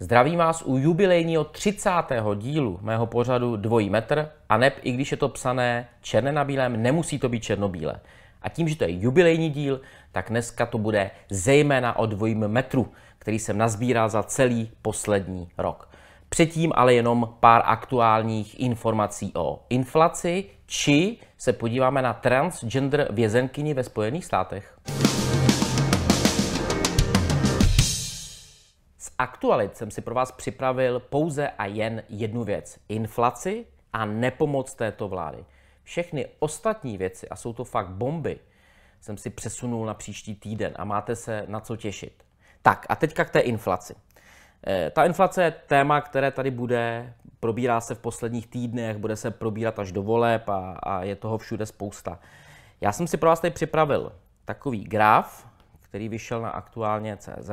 Zdravím vás u jubilejního 30. dílu mého pořadu Dvojí metr a neb, i když je to psané černé na bílém, nemusí to být černobílé. A tím, že to je jubilejní díl, tak dneska to bude zejména o dvojím metru, který jsem nazbíral za celý poslední rok. Předtím ale jenom pár aktuálních informací o inflaci, či se podíváme na transgender vězenkyni ve Spojených státech. Z aktualit jsem si pro vás připravil pouze a jen jednu věc. Inflaci a nepomoc této vlády. Všechny ostatní věci, a jsou to fakt bomby, jsem si přesunul na příští týden a máte se na co těšit. Tak a teďka k té inflaci. Eh, ta inflace je téma, které tady bude, probírá se v posledních týdnech, bude se probírat až do voleb a, a je toho všude spousta. Já jsem si pro vás tady připravil takový graf, který vyšel na aktuálně CZ,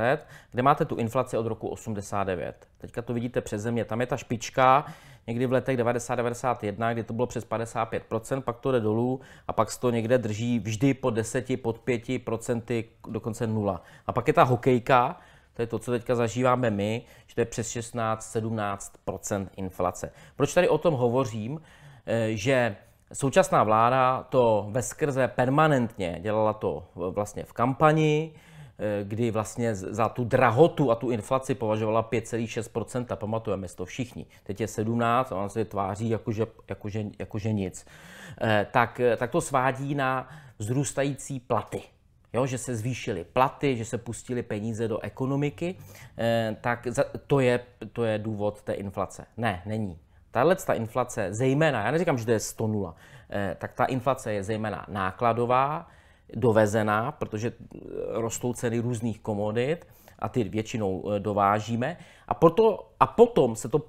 kde máte tu inflaci od roku 89. Teďka to vidíte přes země, tam je ta špička, někdy v letech 90-91, kdy to bylo přes 55%, pak to jde dolů a pak se to někde drží vždy po 10, pod 5%, dokonce nula. A pak je ta hokejka, to je to, co teďka zažíváme my, že to je přes 16-17 inflace. Proč tady o tom hovořím? Eh, že současná vláda to veskrze permanentně dělala to vlastně v kampani, Eh, kdy vlastně za tu drahotu a tu inflaci považovala 5,6%, pamatujeme si to všichni. Teď je 17 a ona se tváří jakože, jakože, jakože nic. Eh, tak, eh, tak to svádí na vzrůstající platy. Jo, že se zvýšily platy, že se pustily peníze do ekonomiky, tak to je, to je důvod té inflace. Ne, není. Tahle ta inflace, zejména, já neříkám, že to je 100 nula, tak ta inflace je zejména nákladová, dovezená, protože eh, rostou ceny různých komodit a ty většinou eh, dovážíme. A, proto, a potom se to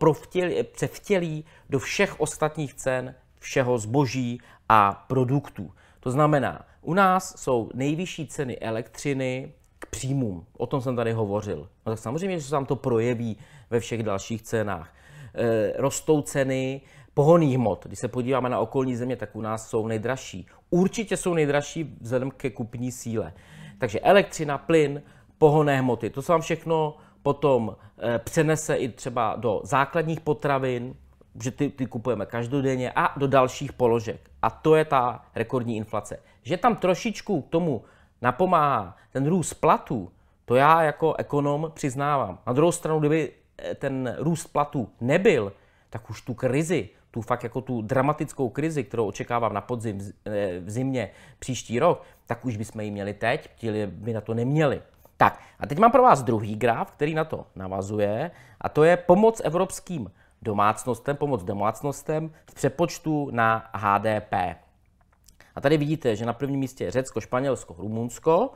převtělí do všech ostatních cen všeho zboží a produktů. To znamená, u nás jsou nejvyšší ceny elektřiny k příjmům. O tom jsem tady hovořil. No tak samozřejmě, že se tam to projeví ve všech dalších cenách. E, rostou ceny Pohoných hmot, když se podíváme na okolní země, tak u nás jsou nejdražší. Určitě jsou nejdražší vzhledem ke kupní síle. Takže elektřina, plyn, pohonné hmoty, to se vám všechno potom eh, přenese i třeba do základních potravin, že ty, ty kupujeme každodenně, a do dalších položek. A to je ta rekordní inflace. Že tam trošičku k tomu napomáhá ten růst platů, to já jako ekonom přiznávám. Na druhou stranu, kdyby eh, ten růst platů nebyl, tak už tu krizi tu fakt jako tu dramatickou krizi, kterou očekávám na podzim v eh, zimě příští rok, tak už bychom ji měli teď, ti by na to neměli. Tak a teď mám pro vás druhý graf, který na to navazuje a to je pomoc evropským domácnostem, pomoc domácnostem v přepočtu na HDP. A tady vidíte, že na prvním místě je Řecko, Španělsko, Rumunsko,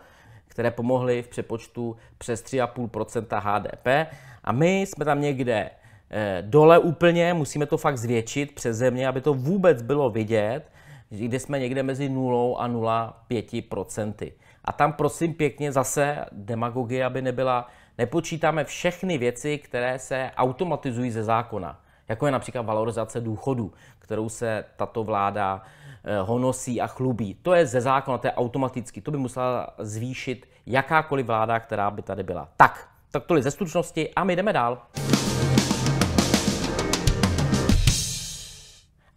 které pomohly v přepočtu přes 3,5 HDP. A my jsme tam někde Eh, dole úplně, musíme to fakt zvětšit přes země, aby to vůbec bylo vidět, kde jsme někde mezi 0 a 0,5%. A tam prosím pěkně zase demagogie, aby nebyla, nepočítáme všechny věci, které se automatizují ze zákona, jako je například valorizace důchodu, kterou se tato vláda eh, honosí a chlubí. To je ze zákona, to je automaticky, to by musela zvýšit jakákoliv vláda, která by tady byla. Tak, tak je ze stručnosti a my jdeme dál.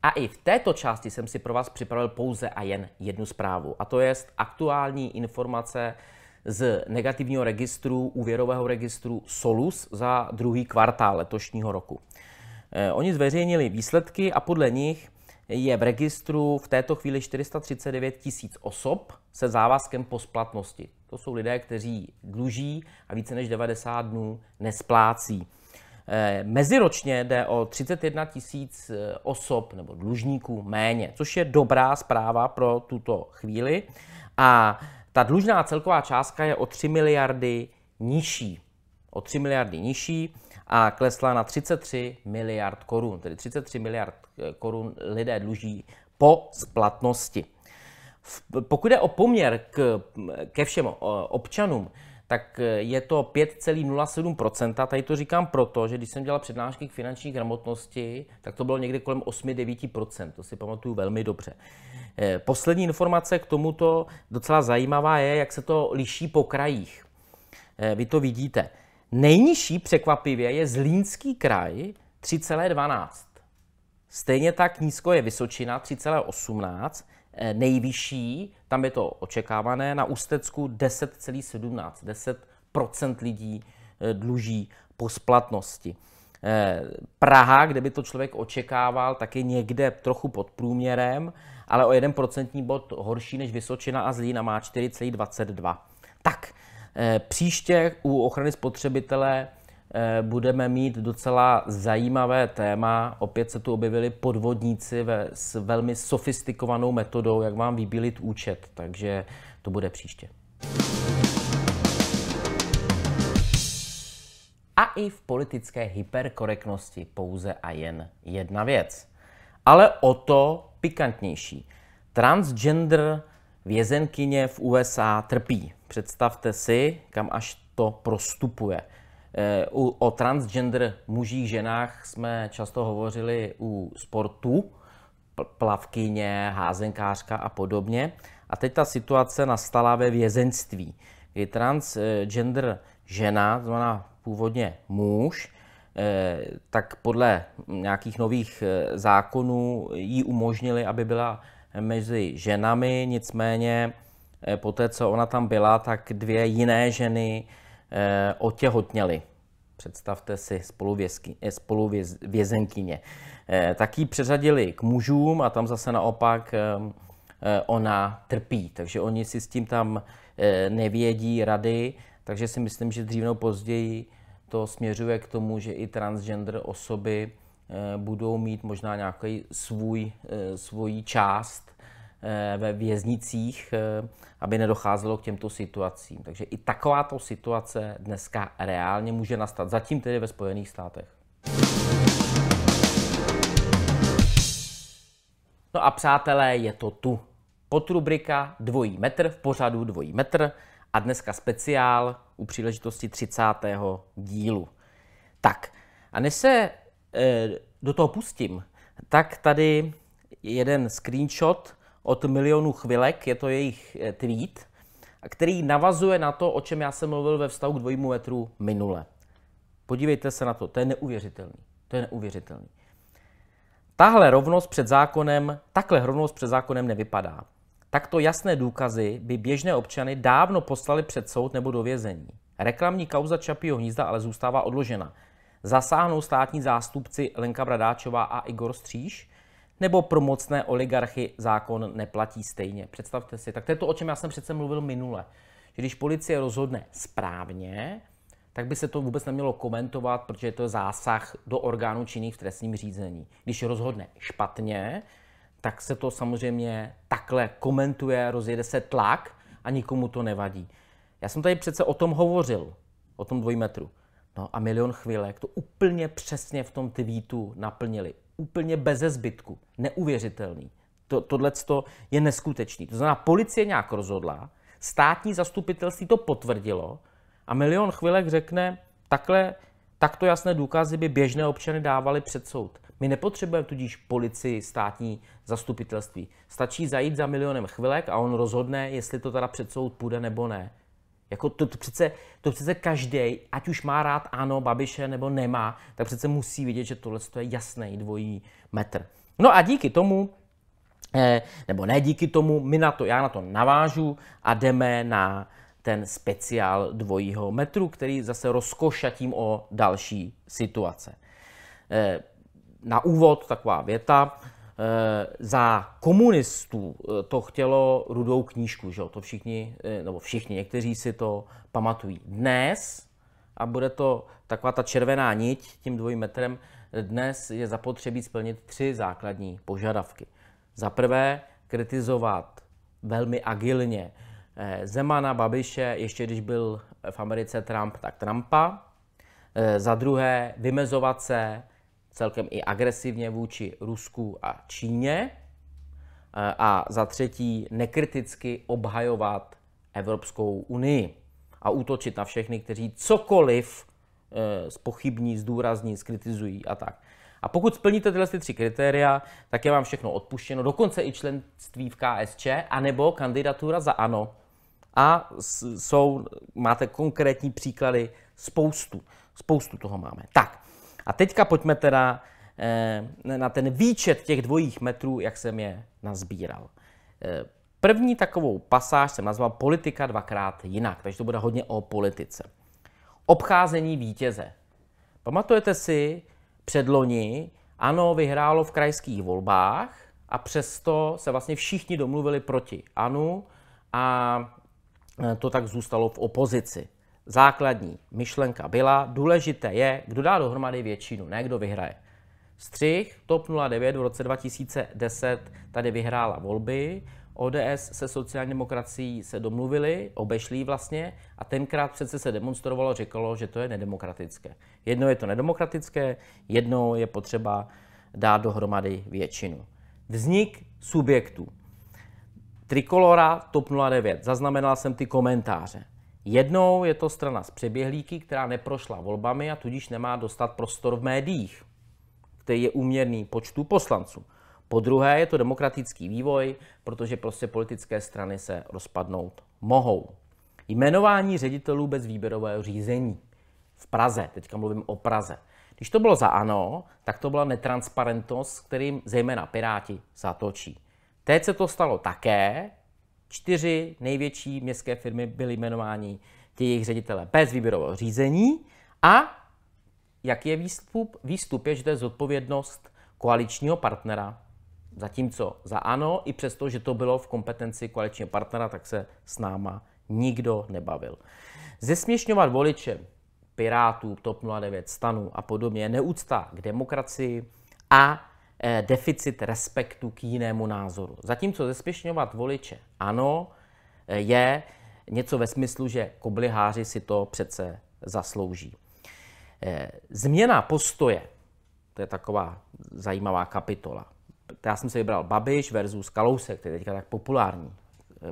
A i v této části jsem si pro vás připravil pouze a jen jednu zprávu, a to je aktuální informace z negativního registru, úvěrového registru Solus za druhý kvartál letošního roku. Eh, oni zveřejnili výsledky a podle nich je v registru v této chvíli 439 tisíc osob se závazkem po splatnosti. To jsou lidé, kteří dluží a více než 90 dnů nesplácí. Eh, meziročně jde o 31 tisíc eh, osob nebo dlužníků méně, což je dobrá zpráva pro tuto chvíli. A ta dlužná celková částka je o 3 miliardy nižší. O 3 miliardy nižší a klesla na 33 miliard korun. Tedy 33 miliard eh, korun lidé dluží po splatnosti. Pokud je o poměr k, ke všem občanům, tak eh, je to 5,07%. Tady to říkám proto, že když jsem dělal přednášky k finanční gramotnosti, tak to bylo někde kolem 8-9%, to si pamatuju velmi dobře. Eh, poslední informace k tomuto docela zajímavá je, jak se to liší po krajích. Eh, vy to vidíte. Nejnižší překvapivě je Zlínský kraj 3,12. Stejně tak nízko je Vysočina 3,18 Eh, nejvyšší, tam je to očekávané, na Ústecku 10,17, 10 lidí eh, dluží po splatnosti. Eh, Praha, kde by to člověk očekával, tak je někde trochu pod průměrem, ale o 1% bod horší než Vysočina a Zlína má 4,22. Tak, příště u ochrany spotřebitele Eh, budeme mít docela zajímavé téma. Opět se tu objevili podvodníci ve, s velmi sofistikovanou metodou, jak vám vybílit účet. Takže to bude příště. A i v politické hyperkorektnosti pouze a jen jedna věc. Ale o to pikantnější. Transgender vězenkyně v USA trpí. Představte si, kam až to prostupuje. Eh, u, o transgender mužích, ženách jsme často hovořili u sportu, plavkyně, házenkářka a podobně. A teď ta situace nastala ve vězenství, kdy transgender žena, znamená původně muž, eh, tak podle nějakých nových eh, zákonů jí umožnili, aby byla mezi ženami, nicméně po té, co ona tam byla, tak dvě jiné ženy eh, otěhotněli. Představte si spoluvězenkyně. Eh, eh, tak ji přeřadili k mužům a tam zase naopak eh, eh, ona trpí. Takže oni si s tím tam eh, nevědí rady, takže si myslím, že dřív nebo později to směřuje k tomu, že i transgender osoby eh, budou mít možná nějaký svůj, svoji část Eh, ve věznicích, eh, aby nedocházelo k těmto situacím. Takže i takováto situace dneska reálně může nastat, zatím tedy ve Spojených státech. No a přátelé, je to tu. Podrubrika Dvojí metr v pořadu Dvojí metr a dneska speciál u příležitosti 30. dílu. Tak, a než se e, do toho pustím, tak tady jeden screenshot od milionu chvilek, je to jejich eh, tweet, který navazuje na to, o čem já jsem mluvil ve vztahu k dvojímu metru minule. Podívejte se na to, to je neuvěřitelný. To je neuvěřitelný. Tahle rovnost před zákonem, takhle rovnost před zákonem nevypadá. Takto jasné důkazy by běžné občany dávno poslali před soud nebo do vězení. Reklamní kauza Čapího hnízda ale zůstává odložena. Zasáhnou státní zástupci Lenka Bradáčová a Igor Stříž, nebo pro mocné oligarchy zákon neplatí stejně. Představte si, tak to je to, o čem já jsem přece mluvil minule. Že když policie rozhodne správně, tak by se to vůbec nemělo komentovat, protože je to zásah do orgánů činných v trestním řízení. Když rozhodne špatně, tak se to samozřejmě takhle komentuje, rozjede se tlak a nikomu to nevadí. Já jsem tady přece o tom hovořil, o tom dvojmetru. No a milion chvílek to úplně přesně v tom tweetu naplnili úplně beze zbytku. Neuvěřitelný. To, tohle je neskutečný. To znamená, policie nějak rozhodla, státní zastupitelství to potvrdilo a milion chvilek řekne, takhle, takto jasné důkazy by běžné občany dávali před soud. My nepotřebujeme tudíž policii, státní zastupitelství. Stačí zajít za milionem chvilek a on rozhodne, jestli to teda před soud půjde nebo ne. Jako to, to přece, to přece každý, ať už má rád ano Babiše nebo nemá, tak přece musí vidět, že tohle je jasný dvojí metr. No a díky tomu, eh, nebo ne díky tomu, my na to, já na to navážu a jdeme na ten speciál dvojího metru, který zase rozkošatím o další situace. Eh, na úvod taková věta. Eh, za komunistů eh, to chtělo rudou knížku, že jo? to všichni, eh, nebo všichni, někteří si to pamatují. Dnes, a bude to taková ta červená niť tím dvojím metrem, dnes je zapotřebí splnit tři základní požadavky. Za prvé, kritizovat velmi agilně Zemana, Babiše, ještě když byl v Americe Trump, tak Trumpa. Za druhé, vymezovat se celkem i agresivně vůči Rusku a Číně e, a za třetí nekriticky obhajovat Evropskou unii a útočit na všechny, kteří cokoliv e, spochybní, zdůrazní, skritizují a tak. A pokud splníte tyhle tři kritéria, tak je vám všechno odpuštěno, dokonce i členství v KSČ, anebo kandidatura za ANO. A jsou, máte konkrétní příklady, spoustu, spoustu toho máme. Tak, a teďka pojďme teda eh, na ten výčet těch dvojích metrů, jak jsem je nazbíral. Eh, první takovou pasáž jsem nazval Politika dvakrát jinak, takže to bude hodně o politice. Obcházení vítěze. Pamatujete si předloni, ano, vyhrálo v krajských volbách a přesto se vlastně všichni domluvili proti Anu a eh, to tak zůstalo v opozici základní myšlenka byla, důležité je, kdo dá dohromady většinu, ne kdo vyhraje. Střih TOP 09 v roce 2010 tady vyhrála volby, ODS se sociální demokracií se domluvili, obešli vlastně a tenkrát přece se demonstrovalo, říkalo, že to je nedemokratické. Jedno je to nedemokratické, jedno je potřeba dát dohromady většinu. Vznik subjektů. Trikolora TOP 09. Zaznamenal jsem ty komentáře. Jednou je to strana z přeběhlíky, která neprošla volbami a tudíž nemá dostat prostor v médiích, který je úměrný počtu poslanců. Po druhé je to demokratický vývoj, protože prostě politické strany se rozpadnout mohou. Jmenování ředitelů bez výběrového řízení v Praze, teďka mluvím o Praze. Když to bylo za ano, tak to byla netransparentnost, s kterým zejména Piráti zatočí. Teď se to stalo také, čtyři největší městské firmy byly jmenováni ti jejich ředitele bez výběrového řízení a jaký je výstup? Výstup je, že to je zodpovědnost koaličního partnera, zatímco za ANO, i přesto, že to bylo v kompetenci koaličního partnera, tak se s náma nikdo nebavil. Zesměšňovat voliče Pirátů, TOP 09, Stanů a podobně je neúcta k demokracii a Eh, deficit respektu k jinému názoru. Zatímco zespěšňovat voliče ano, eh, je něco ve smyslu, že kobliháři si to přece zaslouží. Eh, změna postoje, to je taková zajímavá kapitola. Já jsem si vybral Babiš versus Kalousek, který je teďka tak populární.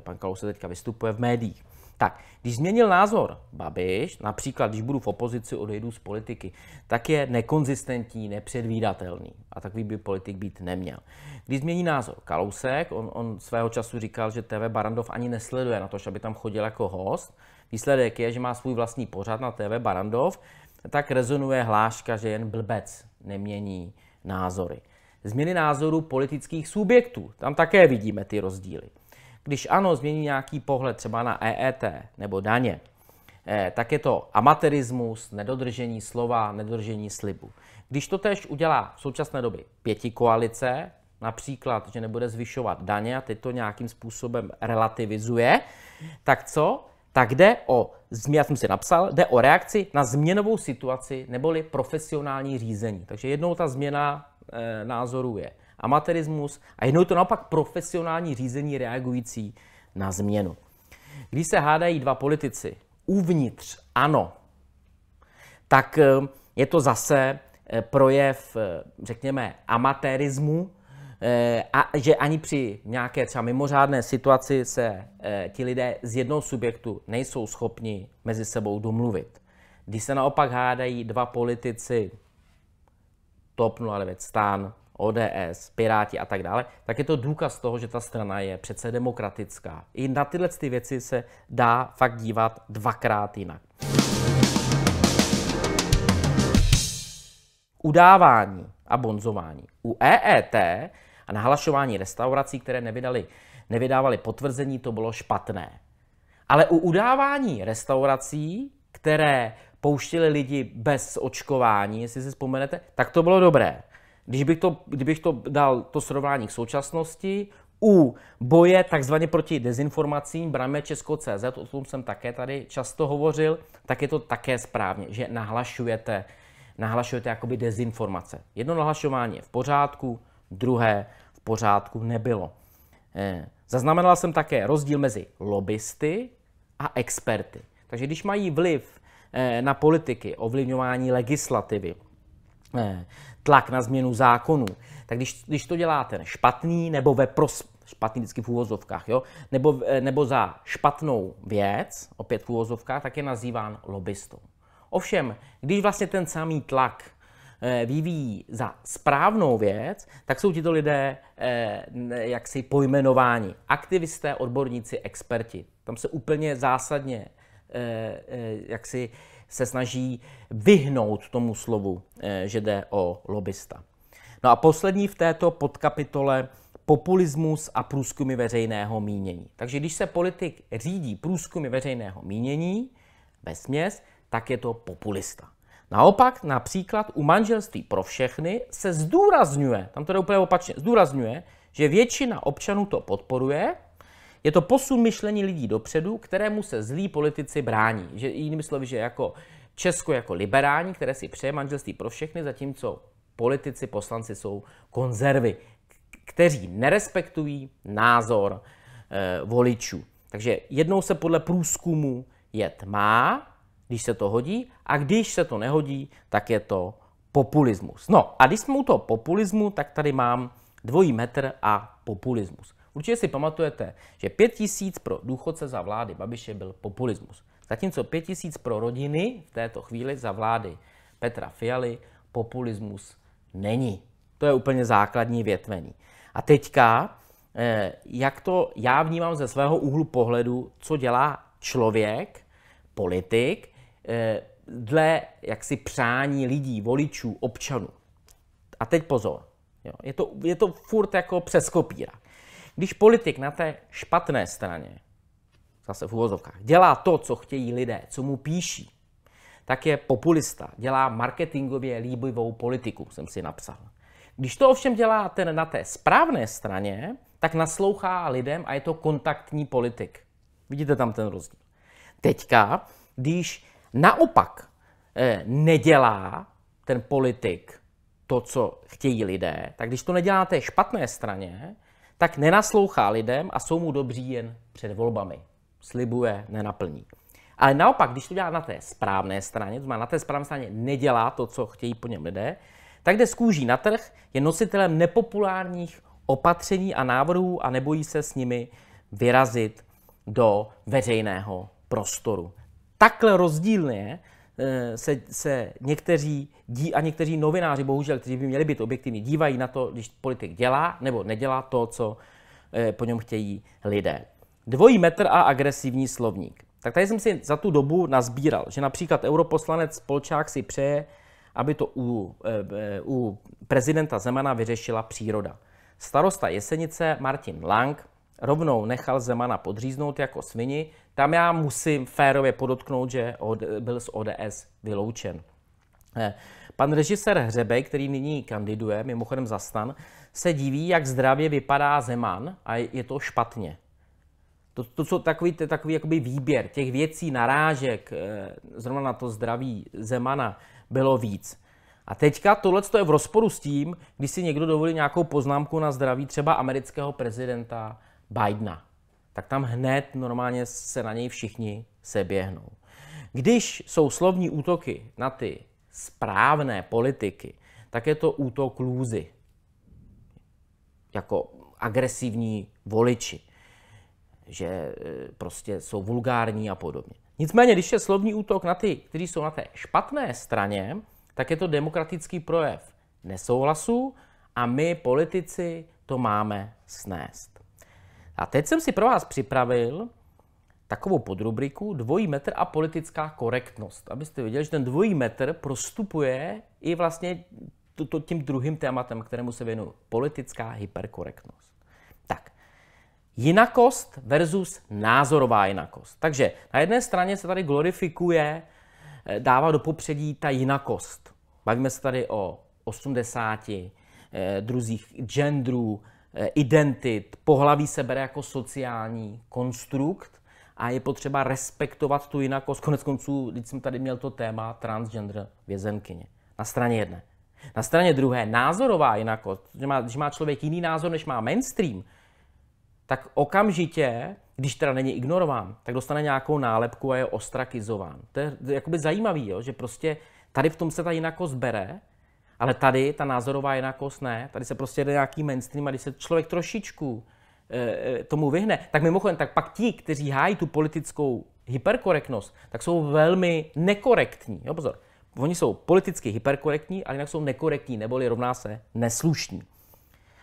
Pan Kalousek teďka vystupuje v médiích. Tak, když změnil názor Babiš, například když budu v opozici, odejdu z politiky, tak je nekonzistentní, nepředvídatelný a takový by politik být neměl. Když změní názor Kalousek, on, on svého času říkal, že TV Barandov ani nesleduje na to, aby tam chodil jako host. Výsledek je, že má svůj vlastní pořad na TV Barandov, tak rezonuje hláška, že jen blbec nemění názory. Změny názoru politických subjektů, tam také vidíme ty rozdíly. Když ano, změní nějaký pohled třeba na EET nebo daně, eh, tak je to amatérismus, nedodržení slova, nedodržení slibu. Když to tež udělá v současné době pěti koalice, například, že nebude zvyšovat daně a teď to nějakým způsobem relativizuje, tak co? Tak jde o, já jsem si napsal, jde o reakci na změnovou situaci neboli profesionální řízení. Takže jednou ta změna e, eh, názoru je amatérismus a jednou to naopak profesionální řízení reagující na změnu. Když se hádají dva politici uvnitř ano, tak eh, je to zase eh, projev, eh, řekněme, amatérismu, a že ani při nějaké třeba mimořádné situaci se ti lidé z jednoho subjektu nejsou schopni mezi sebou domluvit. Když se naopak hádají dva politici, TOP 09 stán. ODS, Piráti a tak dále, tak je to důkaz toho, že ta strana je přece demokratická. I na tyhle ty věci se dá fakt dívat dvakrát jinak. Udávání a bonzování. U EET a nahlašování restaurací, které nevydali, nevydávali potvrzení, to bylo špatné. Ale u udávání restaurací, které pouštěli lidi bez očkování, jestli si vzpomenete, tak to bylo dobré. Když bych to, kdybych to dal to srovnání k současnosti, u boje takzvaně proti dezinformacím brame Česko.cz, o tom jsem také tady často hovořil, tak je to také správně, že nahlašujete, nahlašujete jakoby dezinformace. Jedno nahlašování je v pořádku, druhé v pořádku nebylo. Eh, zaznamenal jsem také rozdíl mezi lobbysty a experty. Takže když mají vliv eh, na politiky, ovlivňování legislativy, eh, tlak na změnu zákonů. Tak když, když to děláte špatný nebo ve pros, špatný vždycky v úvozovkách, jo? Nebo, eh, nebo za špatnou věc, opět v úvozovkách, tak je nazýván lobbystou. Ovšem, když vlastně ten samý tlak eh, vyvíjí za správnou věc, tak jsou tito lidé eh, jaksi pojmenováni aktivisté, odborníci, experti. Tam se úplně zásadně eh, eh, jaksi eh, se snaží vyhnout tomu slovu, eh, že jde o lobista. No a poslední v této podkapitole populismus a průzkumy veřejného mínění. Takže když se politik řídí průzkumy veřejného mínění ve směs, tak je to populista. Naopak například u manželství pro všechny se zdůrazňuje, tam to je úplně opačně, zdůrazňuje, že většina občanů to podporuje, je to posun myšlení lidí dopředu, kterému se zlí politici brání. Že, jinými slovy, že jako Česko jako liberální, které si přeje manželství pro všechny, zatímco politici, poslanci jsou konzervy, kteří nerespektují názor e, voličů. Takže jednou se podle průzkumu jet má, když se to hodí, a když se to nehodí, tak je to populismus. No a když jsme u toho populismu, tak tady mám dvojí metr a populismus. Určitě si pamatujete, že 5 tisíc pro důchodce za vlády Babiše byl populismus. Zatímco 5 tisíc pro rodiny v této chvíli za vlády Petra Fialy populismus není. To je úplně základní větvení. A teďka, eh, jak to já vnímám ze svého úhlu pohledu, co dělá člověk, politik, eh, dle jaksi přání lidí, voličů, občanů. A teď pozor, jo, je, to, je to furt jako přeskopírat. Když politik na té špatné straně, zase v úvozovkách, dělá to, co chtějí lidé, co mu píší, tak je populista, dělá marketingově líbivou politiku, jsem si napsal. Když to ovšem dělá ten na té správné straně, tak naslouchá lidem a je to kontaktní politik. Vidíte tam ten rozdíl. Teďka, když naopak eh, nedělá ten politik to, co chtějí lidé, tak když to nedělá na té špatné straně, tak nenaslouchá lidem a jsou mu dobří jen před volbami. Slibuje, nenaplní. Ale naopak, když to dělá na té správné straně, to znamená na té správné straně nedělá to, co chtějí po něm lidé, tak jde skůží na trh, je nositelem nepopulárních opatření a návrhů a nebojí se s nimi vyrazit do veřejného prostoru. Takhle rozdílně Eh, se, se někteří dí a někteří novináři, bohužel, kteří by měli být objektivní, dívají na to, když politik dělá nebo nedělá to, co eh, po něm chtějí lidé. Dvojí metr a agresivní slovník. Tak tady jsem si za tu dobu nazbíral, že například europoslanec Polčák si přeje, aby to u, eh, u prezidenta Zemana vyřešila příroda. Starosta Jesenice Martin Lang rovnou nechal Zemana podříznout jako svini. Tam já musím férově podotknout, že byl z ODS vyloučen. Eh, pan režisér Hřebej, který nyní kandiduje, mimochodem za stan, se diví, jak zdravě vypadá Zeman a je to špatně. To, to jsou takový, to takový jakoby výběr těch věcí, narážek, eh, zrovna na to zdraví Zemana bylo víc. A teďka tohle je v rozporu s tím, když si někdo dovolí nějakou poznámku na zdraví třeba amerického prezidenta Bidena, tak tam hned normálně se na něj všichni seběhnou. Když jsou slovní útoky na ty správné politiky, tak je to útok lůzy, jako agresivní voliči, že e, prostě jsou vulgární a podobně. Nicméně, když je slovní útok na ty, kteří jsou na té špatné straně, tak je to demokratický projev nesouhlasu a my, politici, to máme snést. A teď jsem si pro vás připravil takovou podrubriku dvojí metr a politická korektnost. Abyste viděli, že ten dvojí metr prostupuje i vlastně to, to tím druhým tématem, kterému se věnuju. Politická hyperkorektnost. Tak, jinakost versus názorová jinakost. Takže na jedné straně se tady glorifikuje, eh, dává do popředí ta jinakost. Bavíme se tady o 80 eh, druzích genderů, Eh, identit. Pohlaví se bere jako sociální konstrukt a je potřeba respektovat tu jinakost. Konec konců, když jsem tady měl to téma transgender vězenkyně. Na straně jedné. Na straně druhé, názorová jinakost, že má, když má člověk jiný názor, než má mainstream, tak okamžitě, když teda není ignorován, tak dostane nějakou nálepku a je ostrakizován. To je jakoby zajímavý, jo? že prostě tady v tom se ta jinakost bere, ale tady ta názorová jinakost ne, tady se prostě jde nějaký mainstream a když se člověk trošičku e, tomu vyhne, tak mimochodem, tak pak ti, kteří hájí tu politickou hyperkorektnost, tak jsou velmi nekorektní. Jo, pozor, oni jsou politicky hyperkorektní, ale jinak jsou nekorektní, neboli rovná se neslušní.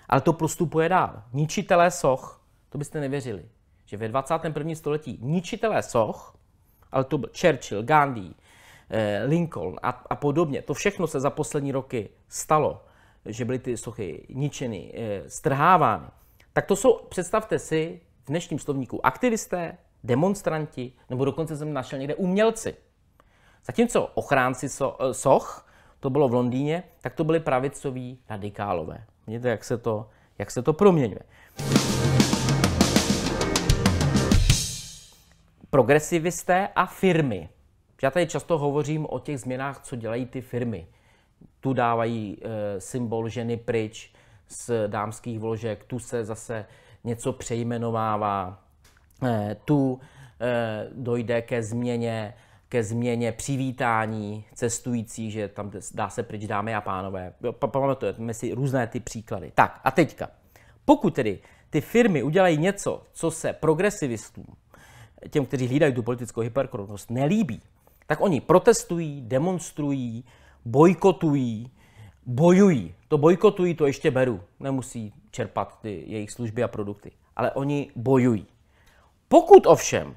Ale to prostupuje dál. Ničitelé soch, to byste nevěřili, že ve 21. století ničitelé soch, ale to byl Churchill, Gandhi, Eh, Lincoln a, a podobně. To všechno se za poslední roky stalo, že byly ty sochy ničeny, eh, strhávány. Tak to jsou, představte si, v dnešním slovníku aktivisté, demonstranti, nebo dokonce jsem našel někde umělci. Zatímco ochránci so, eh, soch, to bylo v Londýně, tak to byli pravicoví radikálové. Vidíte, jak se to, jak se to proměňuje. Progresivisté a firmy. Já tady často hovořím o těch změnách, co dělají ty firmy. Tu dávají e, symbol ženy pryč z dámských vložek, tu se zase něco přejmenovává, e, tu e, dojde ke změně, ke změně přivítání cestující, že tam dá se pryč dámy a pánové. Pamatujeme si různé ty příklady. Tak a teďka, pokud tedy ty firmy udělají něco, co se progresivistům, těm, kteří hlídají tu politickou hyperkronost, nelíbí, tak oni protestují, demonstrují, bojkotují, bojují. To bojkotují, to ještě beru. Nemusí čerpat ty jejich služby a produkty. Ale oni bojují. Pokud ovšem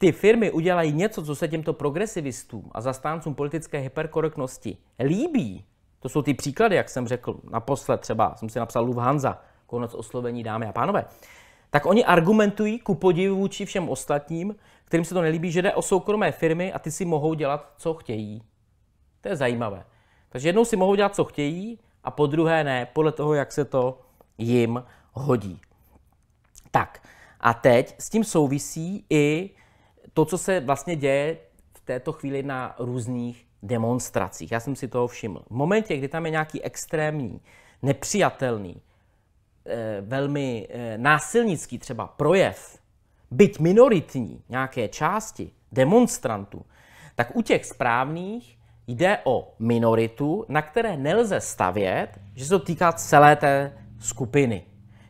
ty firmy udělají něco, co se těmto progresivistům a zastáncům politické hyperkorektnosti líbí, to jsou ty příklady, jak jsem řekl naposled třeba, jsem si napsal Luv Hanza, konec oslovení dámy a pánové, tak oni argumentují ku podivu vůči všem ostatním, kterým se to nelíbí, že jde o soukromé firmy a ty si mohou dělat, co chtějí. To je zajímavé. Takže jednou si mohou dělat, co chtějí, a po druhé ne, podle toho, jak se to jim hodí. Tak, a teď s tím souvisí i to, co se vlastně děje v této chvíli na různých demonstracích. Já jsem si toho všiml. V momentě, kdy tam je nějaký extrémní, nepřijatelný, eh, velmi eh, násilnický třeba projev, byť minoritní nějaké části demonstrantů, tak u těch správných jde o minoritu, na které nelze stavět, že se to týká celé té skupiny.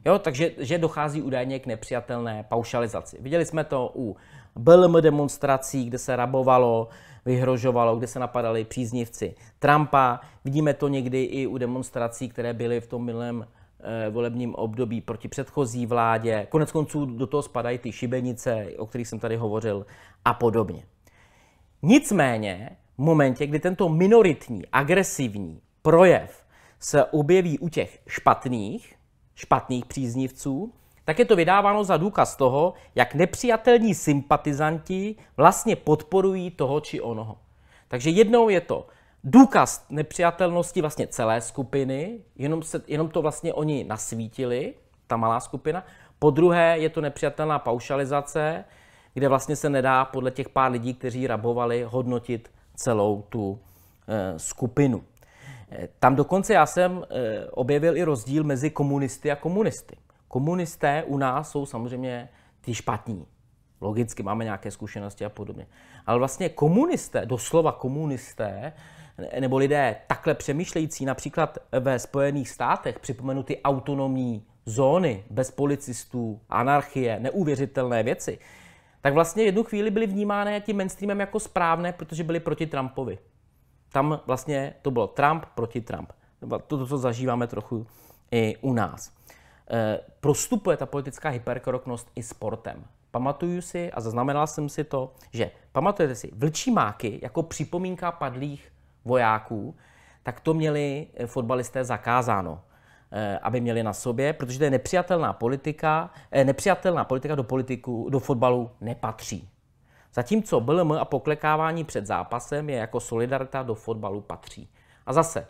Jo, takže že dochází údajně k nepřijatelné paušalizaci. Viděli jsme to u BLM demonstrací, kde se rabovalo, vyhrožovalo, kde se napadali příznivci Trumpa. Vidíme to někdy i u demonstrací, které byly v tom minulém Eh, volebním období proti předchozí vládě. Konec konců do toho spadají ty šibenice, o kterých jsem tady hovořil, a podobně. Nicméně, v momentě, kdy tento minoritní, agresivní projev se objeví u těch špatných, špatných příznivců, tak je to vydáváno za důkaz toho, jak nepřijatelní sympatizanti vlastně podporují toho či onoho. Takže jednou je to důkaz nepřijatelnosti vlastně celé skupiny, jenom, se, jenom to vlastně oni nasvítili, ta malá skupina. Po druhé je to nepřijatelná paušalizace, kde vlastně se nedá podle těch pár lidí, kteří rabovali, hodnotit celou tu e, skupinu. E, tam dokonce já jsem e, objevil i rozdíl mezi komunisty a komunisty. Komunisté u nás jsou samozřejmě ty špatní. Logicky máme nějaké zkušenosti a podobně. Ale vlastně komunisté, doslova komunisté, nebo lidé takhle přemýšlející, například ve Spojených státech, připomenu ty autonomní zóny bez policistů, anarchie, neuvěřitelné věci, tak vlastně jednu chvíli byly vnímány tím mainstreamem jako správné, protože byly proti Trumpovi. Tam vlastně to bylo Trump proti Trump. To, co zažíváme trochu i u nás. E, prostupuje ta politická hyperkoroknost i sportem. Pamatuju si a zaznamenal jsem si to, že pamatujete si vlčí máky jako připomínka padlých vojáků, tak to měli eh, fotbalisté zakázáno eh, aby měli na sobě, protože to je nepřijatelná politika. Eh, nepřijatelná politika do, politiku, do fotbalu nepatří. Zatímco BLM a poklekávání před zápasem je jako solidarita do fotbalu patří. A zase,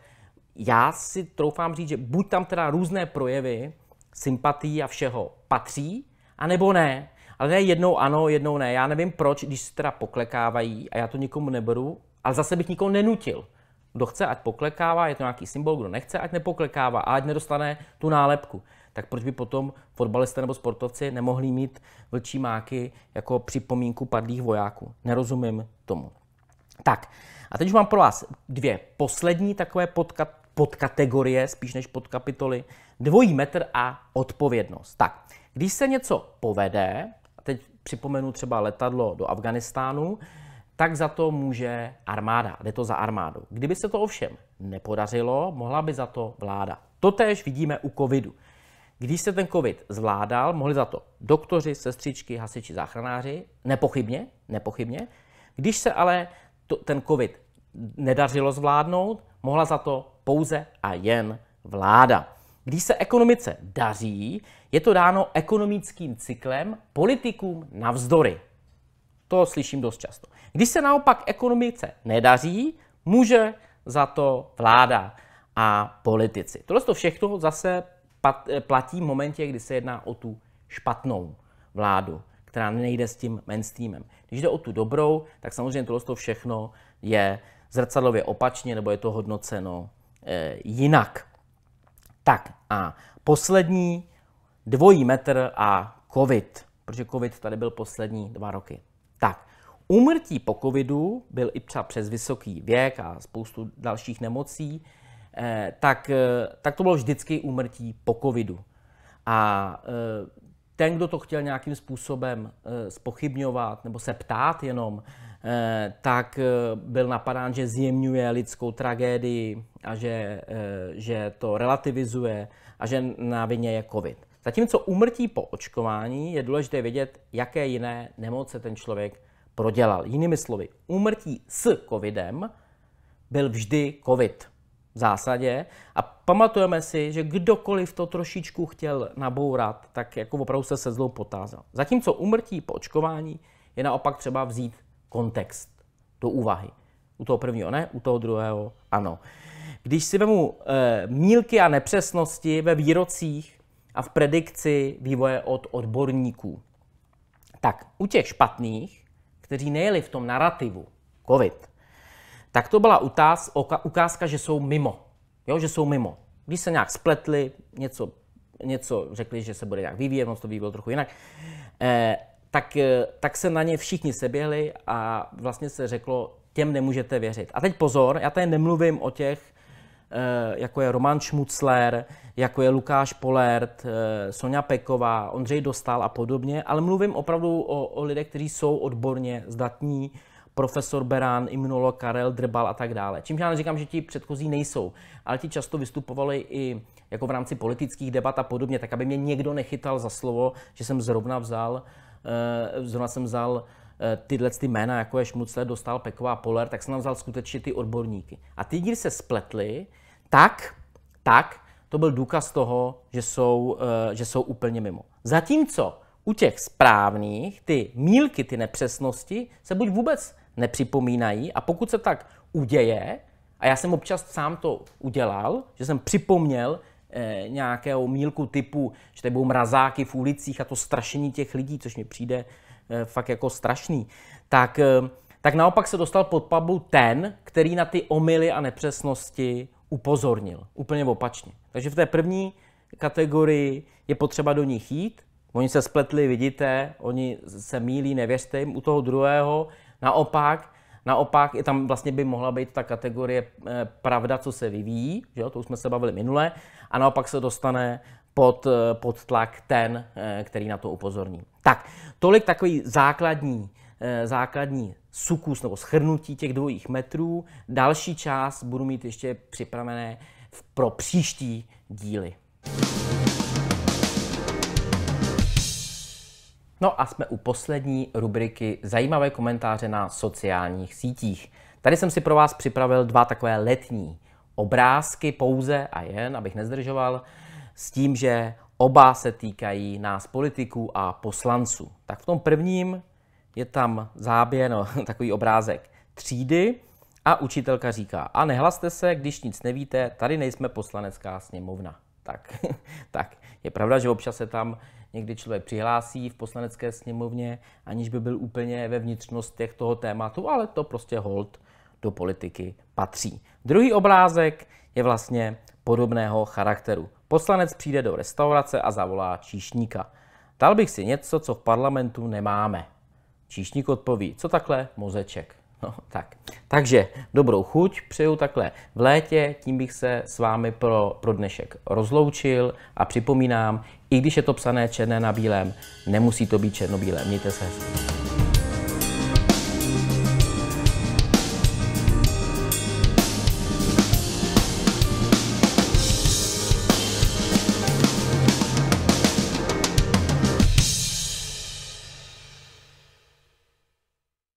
já si troufám říct, že buď tam teda různé projevy sympatí a všeho patří, anebo ne. Ale ne jednou ano, jednou ne. Já nevím proč, když se teda poklekávají, a já to nikomu neberu, ale zase bych nikoho nenutil. Kdo chce, ať poklekává, je to nějaký symbol, kdo nechce, ať nepoklekává a ať nedostane tu nálepku. Tak proč by potom fotbalisté nebo sportovci nemohli mít vlčí máky jako připomínku padlých vojáků? Nerozumím tomu. Tak, a teď už mám pro vás dvě poslední takové podka- podkategorie, spíš než podkapitoly. Dvojí metr a odpovědnost. Tak, když se něco povede, teď připomenu třeba letadlo do Afganistánu, tak za to může armáda. Jde to za armádu. Kdyby se to ovšem nepodařilo, mohla by za to vláda. Totéž vidíme u covidu. Když se ten covid zvládal, mohli za to doktoři, sestřičky, hasiči, záchranáři, nepochybně, nepochybně. Když se ale to, ten covid nedařilo zvládnout, mohla za to pouze a jen vláda. Když se ekonomice daří, je to dáno ekonomickým cyklem politikům navzdory. To slyším dost často. Když se naopak ekonomice nedaří, může za to vláda a politici. Tohle to všechno zase platí v momentě, kdy se jedná o tu špatnou vládu, která nejde s tím mainstreamem. Když jde o tu dobrou, tak samozřejmě tohle to všechno je zrcadlově opačně, nebo je to hodnoceno e, jinak. Tak a poslední, dvojí metr a covid, protože covid tady byl poslední dva roky. Úmrtí po covidu byl i třeba přes vysoký věk a spoustu dalších nemocí, eh, tak, eh, tak to bylo vždycky úmrtí po covidu. A eh, ten, kdo to chtěl nějakým způsobem spochybňovat nebo se ptát jenom, tak byl napadán, že zjemňuje lidskou tragédii a že, že to relativizuje a že na vině je covid. Zatímco umrtí po očkování je důležité vědět, jaké jiné nemoce ten člověk prodělal. Jinými slovy, úmrtí s covidem byl vždy covid v zásadě. A pamatujeme si, že kdokoliv to trošičku chtěl nabourat, tak jako opravdu se se zlou potázal. Zatímco umrtí po očkování je naopak třeba vzít kontext do úvahy. U toho prvního ne, u toho druhého ano. Když si vemu e, mílky a nepřesnosti ve výrocích a v predikci vývoje od odborníků, tak u těch špatných kteří nejeli v tom narrativu COVID, tak to byla utáz, ukázka, že jsou mimo. Jo, že jsou mimo. Když se nějak spletli, něco, něco řekli, že se bude nějak vyvíjet, no, to vyvíjelo trochu jinak, eh, tak, eh, tak se na ně všichni seběhli a vlastně se řeklo, těm nemůžete věřit. A teď pozor, já tady nemluvím o těch, Eh, jako je Roman Šmucler, jako je Lukáš Polert, eh, Sonja Peková, Ondřej Dostal a podobně, ale mluvím opravdu o, o lidech, kteří jsou odborně zdatní, profesor Berán, imunolog Karel Drbal a tak dále. Čímž já neříkám, že ti předchozí nejsou, ale ti často vystupovali i jako v rámci politických debat a podobně, tak aby mě někdo nechytal za slovo, že jsem zrovna vzal, eh, zrovna jsem vzal tyhle ty jména, jako je Šmucle, Dostal, Peková, Poler, tak jsem nám vzal skutečně ty odborníky. A ty díry se spletly, tak, tak to byl důkaz toho, že jsou, eh, že jsou úplně mimo. Zatímco u těch správných ty mílky, ty nepřesnosti se buď vůbec nepřipomínají a pokud se tak uděje, a já jsem občas sám to udělal, že jsem připomněl eh, nějakého mílku typu, že tady budou mrazáky v ulicích a to strašení těch lidí, což mi přijde eh, fakt jako strašný, tak, eh, tak naopak se dostal pod pablu ten, který na ty omily a nepřesnosti upozornil. Úplně opačně. Takže v té první kategorii je potřeba do nich jít. Oni se spletli, vidíte, oni se mílí, nevěřte jim. U toho druhého naopak, naopak i tam vlastně by mohla být ta kategorie eh, pravda, co se vyvíjí, že jo? to už jsme se bavili minule, a naopak se dostane pod, eh, pod tlak ten, eh, který na to upozorní. Tak, tolik takový základní Eh, základní sukus nebo schrnutí těch dvojích metrů. Další část budu mít ještě připravené pro příští díly. No a jsme u poslední rubriky Zajímavé komentáře na sociálních sítích. Tady jsem si pro vás připravil dva takové letní obrázky pouze a jen, abych nezdržoval, s tím, že oba se týkají nás politiků a poslanců. Tak v tom prvním je tam záběr, no, takový obrázek třídy a učitelka říká, a nehlaste se, když nic nevíte, tady nejsme poslanecká sněmovna. Tak, tak, je pravda, že občas se tam někdy člověk přihlásí v poslanecké sněmovně, aniž by byl úplně ve vnitřnostech toho tématu, ale to prostě hold do politiky patří. Druhý obrázek je vlastně podobného charakteru. Poslanec přijde do restaurace a zavolá číšníka. Dal bych si něco, co v parlamentu nemáme. Číšník odpoví, co takhle? Mozeček. No, tak. Takže dobrou chuť přeju takhle v létě, tím bych se s vámi pro, pro dnešek rozloučil a připomínám, i když je to psané černé na bílém, nemusí to být černobílé. Mějte se hezky.